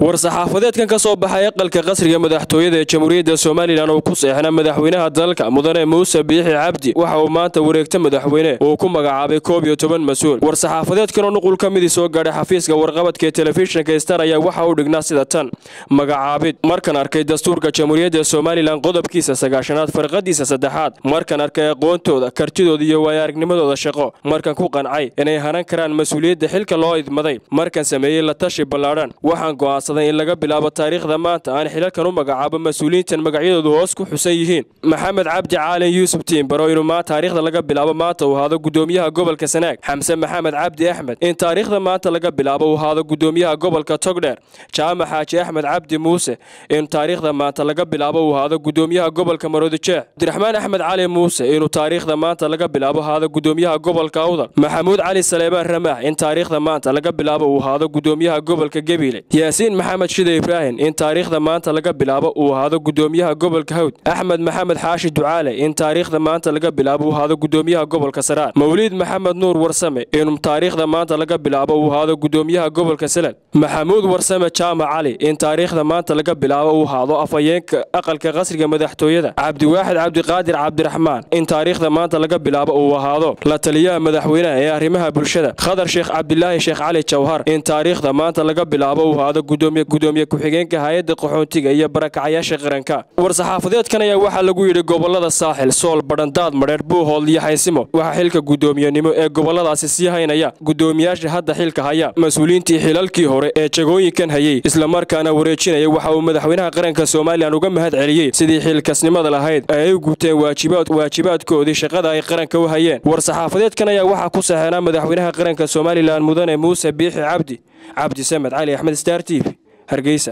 war-saxaafadeedkan ka soo baxay aqalka qasriga madaxtooyada ee jamhuuriyadda somalilan oo ku seexna madaxweynaha dalka mudane muuse biixi cabdi waxa uu maanta wareegta madaxweyne uu ku magacaabay koob iyo toban mas-uul war-saxaafadeedkanoo nuqul ka midii soo gaadhay xafiiska warqabadka ee telefishinka star ayaa waxa u dhignaa sida tan magacaabid markan arkay dastuurka jamhuuriyadda somalilan qodobkiisa sagaashanaad farqadiisa saddexaad markan arkay aqoontooda kartidooda iyo waayaaragnimadooda shaqo markan ku qancay inay hanan karaan mas-uuliyadda xilka loo idmaday markan sameeyey la tashi ballaadhan waxaan go'aansa codsaday in laga bilaabo taariikhda maanta aan xilalkan u magacaabo mas-uuliyiintan magacyadoodu hoos ku xusan yihiin maxamed cabdi caalin yuusuf tiimbaro inuu maa taariikhda laga bilaabo maanta uu ahaado gudoomiyaha gobolka sanaag xamse maxamed cabdi axmed in taariikhda maanta laga bilaabo uu ahaado gudoomiyaha gobolka togdheer jaama xaaji axmed cabdi muuse in taariikhda maanta laga bilaabo uu ahaado gudoomiyaha gobolka maroodijeex abdiraxmaan axmed cali muuse inuu taariikhda maanta laga bilaabo ahaado gudoomiyaha gobolka awdal maxamuud cali saleebaan ramaax in taariikhda maanta laga bilaabo uu ahaado gudoomiyaha gobolka gebiile yaasiin maxamed shide ibraahim in taariikhda maanta laga bilaabo uu ahaado gudoomiyaha gobolka hawd axmed maxamed xaashi ducaale in taariikhda maanta laga bilaabo uu ahaado gudoomiyaha gobolka saraar mawliid maxamed nuur warsame in taariikhda maanta laga bilaabo uu ahaado gudoomiyaha gobolka salad maxamuud warsame jaamac cali in taariikhda maanta laga bilaabo uu ahaado afhayeenka aqalka qasriga madaxtooyada cabdiwaaxid cabdiqaadir cabdiraxmaan in taariikhda maanta laga bilaabo uu ahaado la taliyaha madaxweynaha ee arrimaha bulshada khadar sheekh cabdilaahi sheekh cali jawhar in taariikhda maanta laga bilaabo uu ahaado gudoomiye ku-xigeenka hay-adda qaxoontiga iyo barakacayaasha qaranka war-saxaafadeedkan ayaa waxaa lagu yidhi gobolada saaxil sool badhandaad madheer buuhood iyo xaynsimo waxaa xilka guddoomiyenimo ee gobolladaasi sii haynaya gudoomiyaasha hadda xilka haya mas uuliintii xilalkii hore ee jagooyinkan hayey isla markaana wareejinaya waxa uu madaxweynaha qaranka somalilan uga mahad celiyey sidii xilkasnimada lahayd ay ay guteen waajibaadkoodii shaqada ay qaranka u hayeen war-saxaafadeedkan ayaa waxaa ku saxeenaa madaxweynaha qaranka somalilan mudane muuse biixi cabdi cabdi samed cali axmed star tv hargeysa